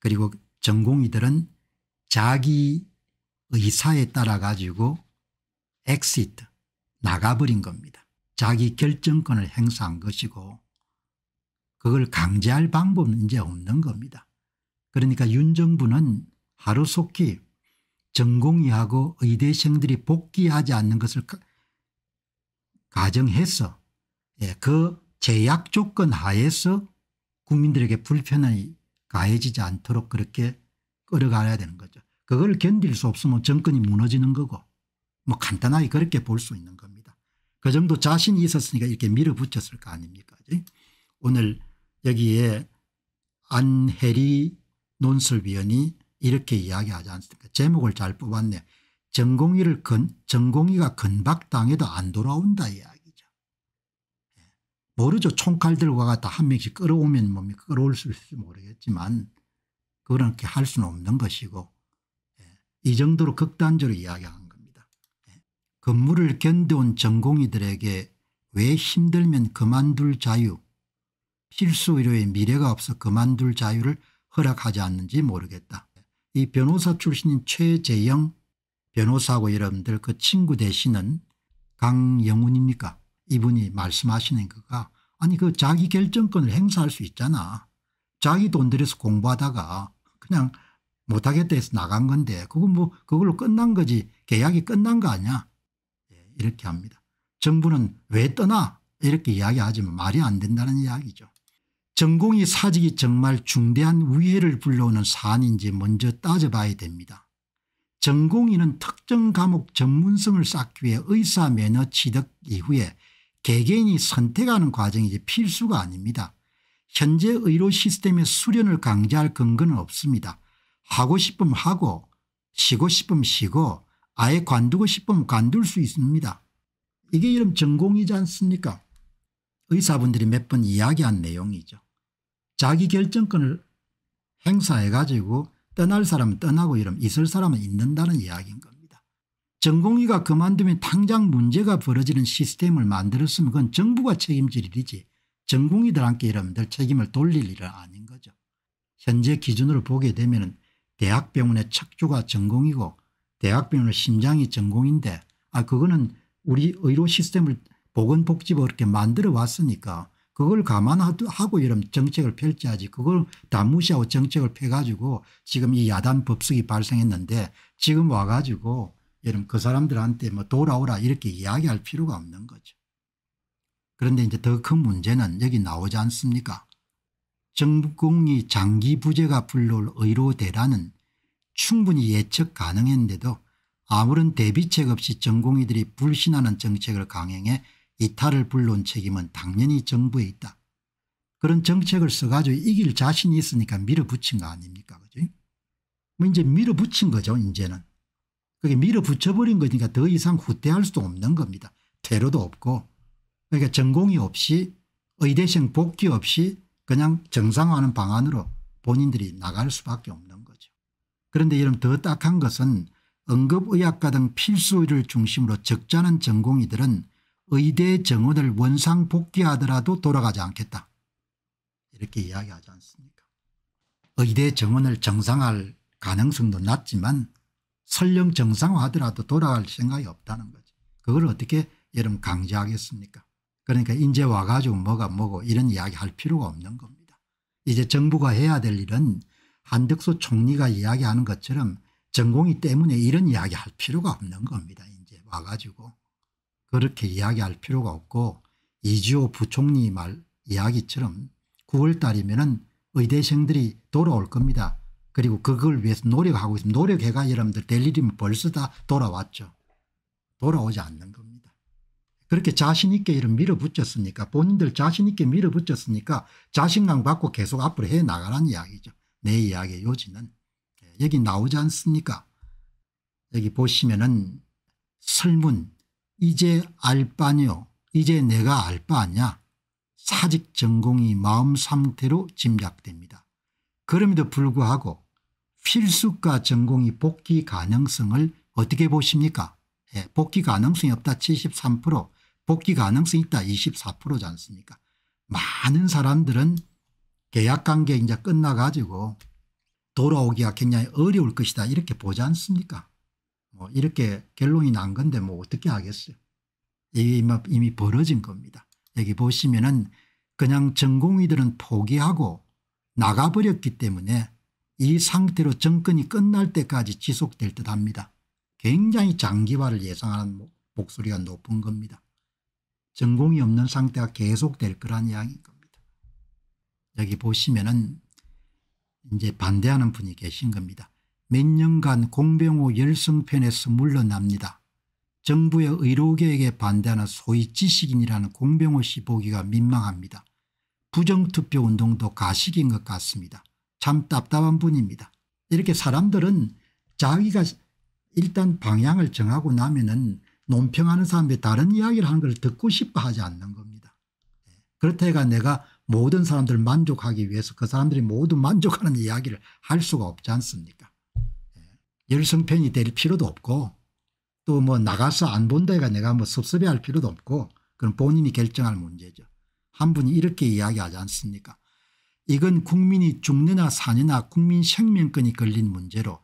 그리고 전공의들은 자기 의사에 따라 가지고 엑시트 나가버린 겁니다. 자기 결정권을 행사한 것이고 그걸 강제할 방법은 이제 없는 겁니다. 그러니까 윤 정부는 하루속히 전공의하고 의대생들이 복귀하지 않는 것을 가정해서 예, 그 제약 조건 하에서 국민들에게 불편이 가해지지 않도록 그렇게 끌어가야 되는 거죠. 그걸 견딜 수 없으면 정권이 무너지는 거고 뭐 간단하게 그렇게 볼 수 있는 겁니다. 그 정도 자신이 있었으니까 이렇게 밀어붙였을 거 아닙니까 오늘 여기에 안혜리 논설위원이 이렇게 이야기하지 않습니까 제목을 잘 뽑았네. 전공의를 건, 전공의가 건박당해도 안 돌아온다 이야기. 모르죠. 총칼들과 갖다 한 명씩 끌어오면 뭡니까 끌어올 수 있을지 모르겠지만 그렇게할 수는 없는 것이고 예. 이 정도로 극단적으로 이야기한 겁니다. 예. 건물을 견뎌온 전공의들에게 왜 힘들면 그만둘 자유 필수 의료의 미래가 없어 그만둘 자유를 허락하지 않는지 모르겠다. 이 변호사 출신인 최재영 변호사고 하 여러분들 그 친구 대신은 강영훈입니까 이분이 말씀하시는 거가 아니 그 자기 결정권을 행사할 수 있잖아. 자기 돈 들여서 공부하다가 그냥 못하겠다 해서 나간 건데 그건 뭐 그걸로 끝난 거지 계약이 끝난 거 아니야. 예, 이렇게 합니다. 정부는 왜 떠나 이렇게 이야기하지만 말이 안 된다는 이야기죠. 전공이 사직이 정말 중대한 위해를 불러오는 사안인지 먼저 따져봐야 됩니다. 전공인은 특정 과목 전문성을 쌓기 위해 의사 면허 취득 이후에 개개인이 선택하는 과정이 이 필수가 아닙니다. 현재 의료 시스템의 수련을 강제할 근거는 없습니다. 하고 싶으면 하고 쉬고 싶으면 쉬고 아예 관두고 싶으면 관둘 수 있습니다. 이게 이름 전공이지 않습니까 의사분들이 몇 번 이야기한 내용이죠. 자기 결정권을 행사해 가지고 떠날 사람은 떠나고 이름 있을 사람은 있는다는 이야기인 겁니다. 전공의가 그만두면 당장 문제가 벌어지는 시스템을 만들었으면 그건 정부가 책임질 일이지 전공의들한테 여러분들 책임을 돌릴 일은 아닌 거죠. 현재 기준으로 보게 되면 대학병원의 척추가 전공이고 대학병원의 심장이 전공인데 아 그거는 우리 의료 시스템을 보건복지부 이렇게 만들어 왔으니까 그걸 감안하고 이런 정책을 펼쳐야지 그걸 다 무시하고 정책을 펴가지고 지금 이 야단 법석이 발생했는데 지금 와가지고 여러분 그 사람들한테 뭐 돌아오라 이렇게 이야기할 필요가 없는 거죠. 그런데 이제 더 큰 문제는 여기 나오지 않습니까? 정부공이 장기 부재가 불러올 의료 대란은 충분히 예측 가능했는데도 아무런 대비책 없이 전공의들이 불신하는 정책을 강행해 이탈을 불러온 책임은 당연히 정부에 있다. 그런 정책을 써가지고 이길 자신이 있으니까 밀어붙인 거 아닙니까? 그죠? 뭐 이제 밀어붙인 거죠, 이제는. 그게 밀어붙여버린 거니까 더 이상 후퇴할 수도 없는 겁니다. 퇴로도 없고 그러니까 전공이 없이 의대생 복귀 없이 그냥 정상화하는 방안으로 본인들이 나갈 수밖에 없는 거죠. 그런데 이런 더 딱한 것은 응급의학과 등 필수를 중심으로 적잖은 전공의들은 의대 정원을 원상 복귀하더라도 돌아가지 않겠다. 이렇게 이야기하지 않습니까 의대 정원을 정상할 가능성도 낮지만 설령 정상화하더라도 돌아갈 생각이 없다는 거죠. 그걸 어떻게 여러분 강제하겠습니까 그러니까 이제 와가지고 뭐가 뭐고 이런 이야기 할 필요가 없는 겁니다. 이제 정부가 해야 될 일은 한덕수 총리가 이야기하는 것처럼 전공이 때문에 이런 이야기 할 필요가 없는 겁니다. 이제 와가지고 그렇게 이야기할 필요가 없고 이주호 부총리 말 이야기처럼 9월달이면 은 의대생들이 돌아올 겁니다. 그리고 그걸 위해서 노력하고 있습니다. 노력해가 여러분들 될 일이면 벌써 다 돌아왔죠. 돌아오지 않는 겁니다. 그렇게 자신 있게 이런 밀어붙였으니까 본인들 자신 있게 밀어붙였으니까 자신감 갖고 계속 앞으로 해나가라는 이야기죠. 내 이야기의 요지는. 예, 여기 나오지 않습니까 여기 보시면은 설문 이제 알 바뇨 이제 내가 알바냐 사직 전공이 마음 상태로 짐작됩니다. 그럼에도 불구하고 필수과 전공이 복귀 가능성을 어떻게 보십니까? 예, 복귀 가능성이 없다 73% 복귀 가능성이 있다 24%지 않습니까? 많은 사람들은 계약관계 이제 끝나가지고 돌아오기가 굉장히 어려울 것이다 이렇게 보지 않습니까? 뭐 이렇게 결론이 난 건데 뭐 어떻게 하겠어요. 이게 미 이미 벌어진 겁니다. 여기 보시면은 그냥 전공의들은 포기하고 나가버렸기 때문에 이 상태로 정권이 끝날 때까지 지속될 듯합니다. 굉장히 장기화를 예상하는 목소리가 높은 겁니다. 전공이 없는 상태가 계속될 거란 이야기인 겁니다. 여기 보시면은 이제 반대하는 분이 계신 겁니다. 몇 년간 공병호 열성편에서 물러납니다. 정부의 의료계획에 반대하는 소위 지식인이라는 공병호 씨 보기가 민망합니다. 부정투표 운동도 가식인 것 같습니다. 참 답답한 분입니다. 이렇게 사람들은 자기가 일단 방향을 정하고 나면은 논평하는 사람이 다른 이야기를 하는 걸 듣고 싶어 하지 않는 겁니다. 그렇다 가 내가 모든 사람들 만족하기 위해서 그 사람들이 모두 만족하는 이야기를 할 수가 없지 않습니까 열성편이 될 필요도 없고 또 뭐 나가서 안 본다 가 내가 뭐 섭섭해할 필요도 없고 그건 본인이 결정할 문제죠. 한 분이 이렇게 이야기하지 않습니까 이건 국민이 죽느냐 사느냐 국민 생명권이 걸린 문제로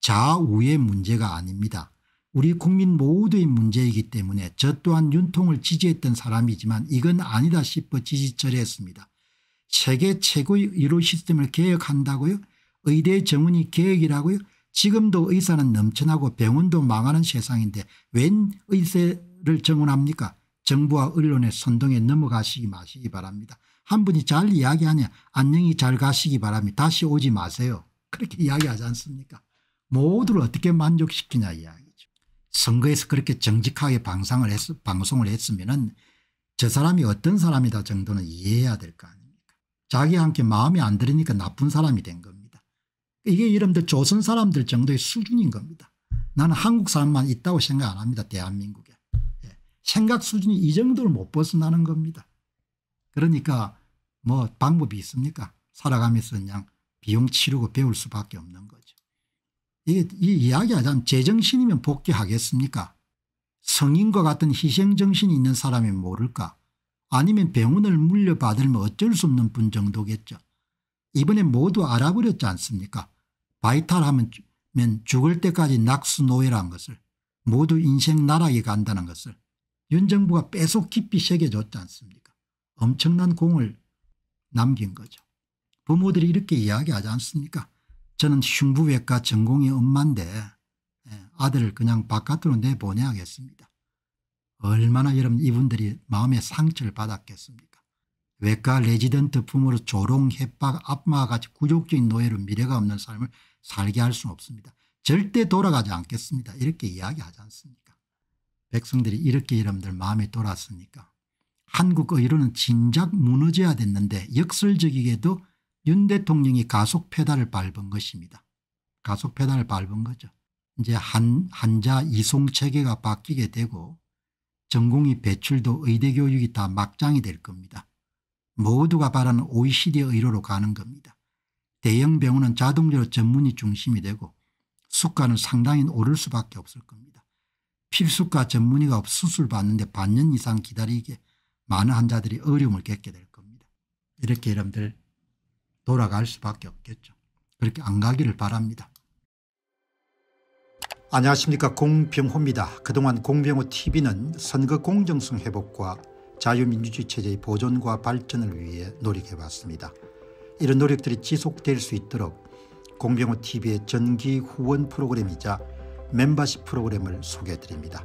좌우의 문제가 아닙니다. 우리 국민 모두의 문제이기 때문에 저 또한 윤통을 지지했던 사람이지만 이건 아니다 싶어 지지 철회했습니다. 세계 최고의 의료 시스템을 개혁한다고요? 의대 정원이 개혁이라고요? 지금도 의사는 넘쳐나고 병원도 망하는 세상인데 웬 의사를 정원합니까? 정부와 언론의 선동에 넘어가시기 마시기 바랍니다. 한 분이 잘 이야기하냐 안녕히 잘 가시기 바랍니다. 다시 오지 마세요. 그렇게 이야기하지 않습니까 모두를 어떻게 만족시키냐 이야기죠. 선거에서 그렇게 정직하게 방송을, 했, 방송을 했으면 은저 사람이 어떤 사람이다 정도는 이해해야 될 거 아닙니까 자기 함께 마음에 안 들으니까 나쁜 사람이 된 겁니다. 이게 여러분들 조선 사람들 정도의 수준인 겁니다. 나는 한국 사람만 있다고 생각 안 합니다. 대한민국에. 예, 생각 수준이 이 정도를 못 벗어나는 겁니다. 그러니까 뭐 방법이 있습니까 살아가면서 그냥 비용 치르고 배울 수밖에 없는 거죠. 이게 이 이야기하자면 제정신이면 복귀하겠습니까 성인과 같은 희생정신이 있는 사람이 모를까 아니면 병원을 물려받으면 어쩔 수 없는 분 정도겠죠. 이번에 모두 알아버렸지 않습니까 바이탈하면 죽을 때까지 낙수노예란 것을 모두 인생 나락에 간다는 것을 윤 정부가 빼속 깊이 새겨줬지 않습니까 엄청난 공을 남긴 거죠. 부모들이 이렇게 이야기하지 않습니까 저는 흉부외과 전공이 엄마인데 예, 아들을 그냥 바깥으로 내보내야겠습니다. 얼마나 여러분 이분들이 마음의 상처를 받았겠습니까 외과 레지던트 품으로 조롱, 협박, 압마같이 와 구족적인 노예로 미래가 없는 삶을 살게 할 수는 없습니다. 절대 돌아가지 않겠습니다. 이렇게 이야기하지 않습니까 백성들이 이렇게 여러분들 마음이 돌았으니까 한국 의료는 진작 무너져야 됐는데 역설적이게도 윤 대통령이 가속 페달을 밟은 것입니다. 가속 페달을 밟은 거죠. 이제 한, 한자 이송 체계가 바뀌게 되고 전공이 배출도 의대 교육이 다 막장이 될 겁니다. 모두가 바라는 OECD 의료로 가는 겁니다. 대형 병원은 자동적으로 전문이 중심이 되고 수가는 상당히 오를 수밖에 없을 겁니다. 필수과 전문의가 없 수술 받는데 반년 이상 기다리게 많은 환자들이 어려움을 겪게 될 겁니다. 이렇게 여러분들 돌아갈 수밖에 없겠죠. 그렇게 안 가기를 바랍니다. 안녕하십니까 공병호입니다. 그동안 공병호TV는 선거 공정성 회복과 자유민주주의 체제의 보존과 발전을 위해 노력해왔습니다. 이런 노력들이 지속될 수 있도록 공병호TV의 전기 후원 프로그램이자 멤버십 프로그램을 소개해드립니다.